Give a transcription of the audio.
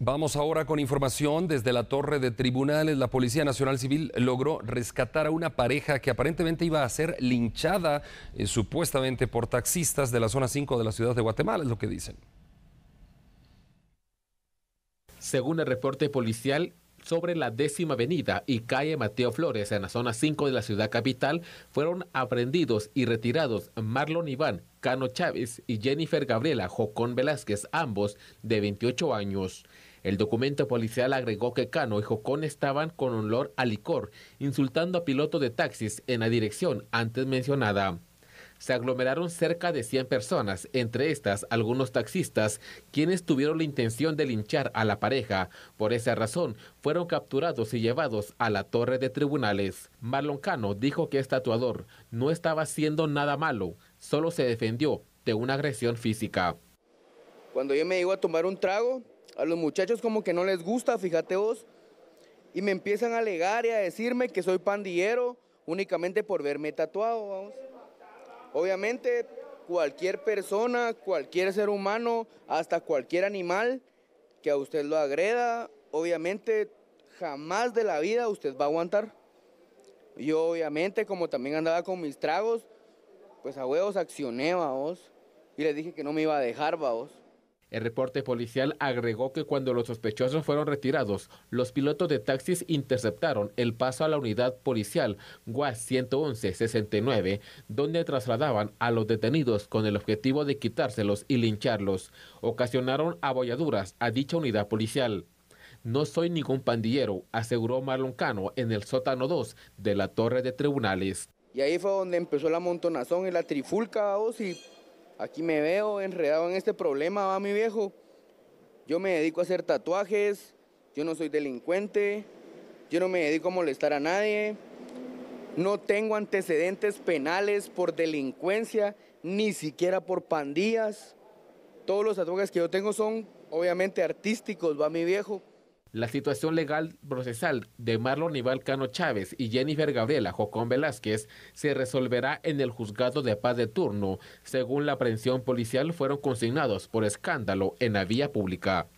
Vamos ahora con información desde la torre de tribunales. La Policía Nacional Civil logró rescatar a una pareja que aparentemente iba a ser linchada eh, supuestamente por taxistas de la zona 5 de la ciudad de Guatemala, es lo que dicen. Según el reporte policial, sobre la décima avenida y calle Mateo Flores en la zona 5 de la ciudad capital fueron aprendidos y retirados Marlon Iván, Cano Chávez y Jennifer Gabriela Jocón Velázquez, ambos de 28 años. El documento policial agregó que Cano y Jocón estaban con olor a licor, insultando a piloto de taxis en la dirección antes mencionada. Se aglomeraron cerca de 100 personas, entre estas algunos taxistas, quienes tuvieron la intención de linchar a la pareja. Por esa razón, fueron capturados y llevados a la torre de tribunales. Marlon Cano dijo que este tatuador, no estaba haciendo nada malo, solo se defendió de una agresión física. Cuando yo me iba a tomar un trago, a los muchachos como que no les gusta, fíjate vos, y me empiezan a alegar y a decirme que soy pandillero únicamente por verme tatuado, vamos. Obviamente cualquier persona, cualquier ser humano, hasta cualquier animal que a usted lo agreda, obviamente jamás de la vida usted va a aguantar. Yo obviamente, como también andaba con mis tragos, pues a huevos accioné, vamos. Y les dije que no me iba a dejar, vamos. El reporte policial agregó que cuando los sospechosos fueron retirados, los pilotos de taxis interceptaron el paso a la unidad policial GUAS 111-69, donde trasladaban a los detenidos con el objetivo de quitárselos y lincharlos. Ocasionaron abolladuras a dicha unidad policial. No soy ningún pandillero, aseguró Marlon Cano en el sótano 2 de la Torre de Tribunales. Y ahí fue donde empezó la montonazón y la trifulca, y aquí me veo enredado en este problema, va mi viejo. Yo me dedico a hacer tatuajes, yo no soy delincuente, yo no me dedico a molestar a nadie, no tengo antecedentes penales por delincuencia, ni siquiera por pandillas. Todos los tatuajes que yo tengo son obviamente artísticos, va mi viejo. La situación legal procesal de Marlon Nival Cano Chávez y Jennifer Gabriela Jocón Velázquez se resolverá en el juzgado de paz de turno. Según la aprehensión policial, fueron consignados por escándalo en la vía pública.